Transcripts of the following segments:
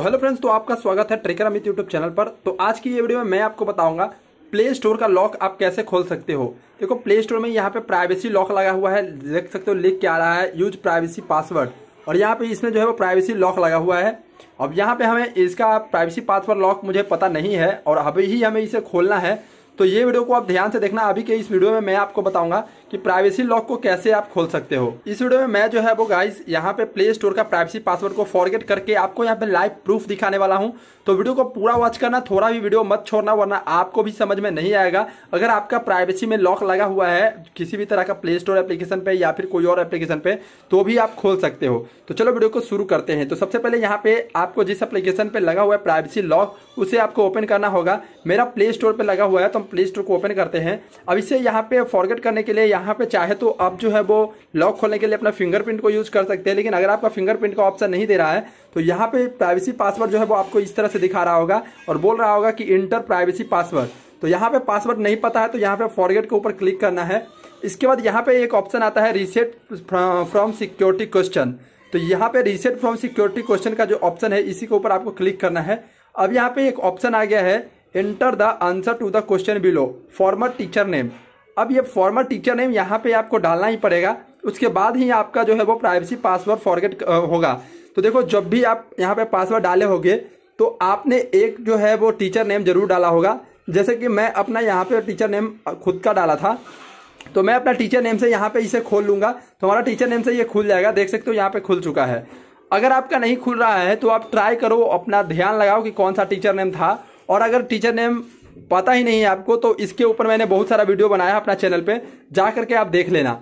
तो hello friends तो आपका स्वागत है ट्रेकर अमित यूट्यूब चैनल पर तो आज की ये वीडियो में मैं आपको बताऊंगा प्ले स्टोर का लॉक आप कैसे खोल सकते हो देखो प्ले स्टोर में यहाँ पे प्राइवेसी लॉक लगा हुआ है देख सकते हो लिख के आ रहा है यूज प्राइवेसी पासवर्ड और यहाँ पे इसमें जो है वो प्राइवेसी लॉक लगा हुआ है अब यहाँ पे हमें इसका प्राइवेसी पासवर्ड लॉक मुझे पता नहीं है और अभी ही हमें इसे खोलना है तो ये वीडियो को आप ध्यान से देखना अभी के इस वीडियो में मैं आपको बताऊंगा कि प्राइवेसी लॉक को कैसे आप खोल सकते हो इस वीडियो में मैं जो है वो गाइस यहाँ पे प्ले स्टोर का प्राइवेसी पासवर्ड को फॉरगेट करके आपको यहाँ पे लाइव प्रूफ दिखाने वाला हूँ तो वीडियो को पूरा वॉच करना थोड़ा भी वीडियो मत छोड़ना वरना आपको भी समझ में नहीं आएगा अगर आपका प्राइवेसी में लॉक लगा हुआ है किसी भी तरह का प्ले स्टोर एप्लीकेशन पे या फिर कोई और एप्लीकेशन पे तो भी आप खोल सकते हो तो चलो वीडियो को शुरू करते हैं तो सबसे पहले यहाँ पे आपको जिस एप्लीकेशन पे लगा हुआ है प्राइवेसी लॉक उसे आपको ओपन करना होगा मेरा प्ले स्टोर पर लगा हुआ है तो प्ले स्टोर को ओपन करते हैं अब इसे यहाँ पे फॉरगेट करने के लिए यहाँ पे चाहे तो आप जो है वो लॉक खोलने के लिए अपना फिंगरप्रिंट को यूज कर सकते हैं लेकिन अगर आपका फिंगरप्रिंट का ऑप्शन नहीं दे रहा है तो यहाँ पे प्राइवेसी पासवर्ड जो है वो आपको इस तरह से दिखा रहा होगा और बोल रहा होगा कि इंटर प्राइवेसी पासवर्ड तो यहाँ पे पासवर्ड नहीं पता है तो यहाँ पे फॉरगेट के ऊपर क्लिक करना है इसके बाद यहाँ पे एक ऑप्शन आता है रीसेट फ्रॉम सिक्योरिटी क्वेश्चन तो यहाँ पे रीसेट फ्रॉम सिक्योरिटी क्वेश्चन का जो ऑप्शन है इसी के ऊपर आपको क्लिक करना है अब यहाँ पे एक ऑप्शन आ गया है enter the answer to the question below former teacher name अब ये फॉर्मर टीचर नेम यहाँ पे आपको डालना ही पड़ेगा उसके बाद ही आपका जो है वो प्राइवेसी पासवर्ड फॉरगेट होगा तो देखो जब भी आप यहाँ पे पासवर्ड डाले होंगे तो आपने एक जो है वो टीचर नेम जरूर डाला होगा जैसे कि मैं अपना यहाँ पे टीचर नेम खुद का डाला था तो मैं अपना टीचर नेम से यहाँ पे इसे खोल लूंगा तो हमारा टीचर नेम से ये खुल जाएगा देख सकते हो यहाँ पे खुल चुका है अगर आपका नहीं खुल रहा है तो आप ट्राई करो अपना ध्यान लगाओ कि कौन सा टीचर नेम था और अगर टीचर नेम पता ही नहीं है आपको तो इसके ऊपर मैंने बहुत सारा वीडियो बनाया है अपना चैनल पे जा करके आप देख लेना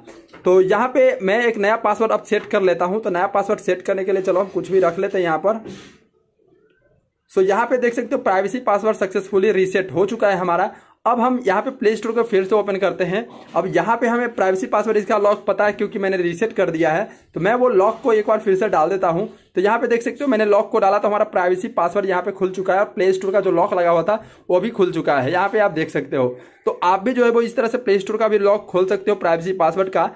तो यहाँ पे मैं एक नया पासवर्ड अब सेट कर लेता हूँ तो नया पासवर्ड सेट करने के लिए चलो हम कुछ भी रख लेते हैं यहाँ पर सो यहाँ पे देख सकते हो प्राइवेसी पासवर्ड सक्सेसफुली रीसेट हो चुका है हमारा अब हम यहाँ पे प्ले स्टोर को फिर से ओपन करते हैं अब यहाँ पे हमें प्राइवेसी पासवर्ड इसका लॉक पता है क्योंकि मैंने रीसेट कर दिया है तो मैं वो लॉक को एक बार फिर से डाल देता हूँ तो यहाँ पे देख सकते हो मैंने लॉक को डाला तो हमारा प्राइवेसी पासवर्ड यहाँ पे खुल चुका है प्ले स्टोर का जो लॉक लगा हुआ था वो भी खुल चुका है यहाँ पे आप देख सकते हो तो आप भी जो है वो इस तरह से प्ले स्टोर का भी लॉक खोल सकते हो प्राइवेसी पासवर्ड का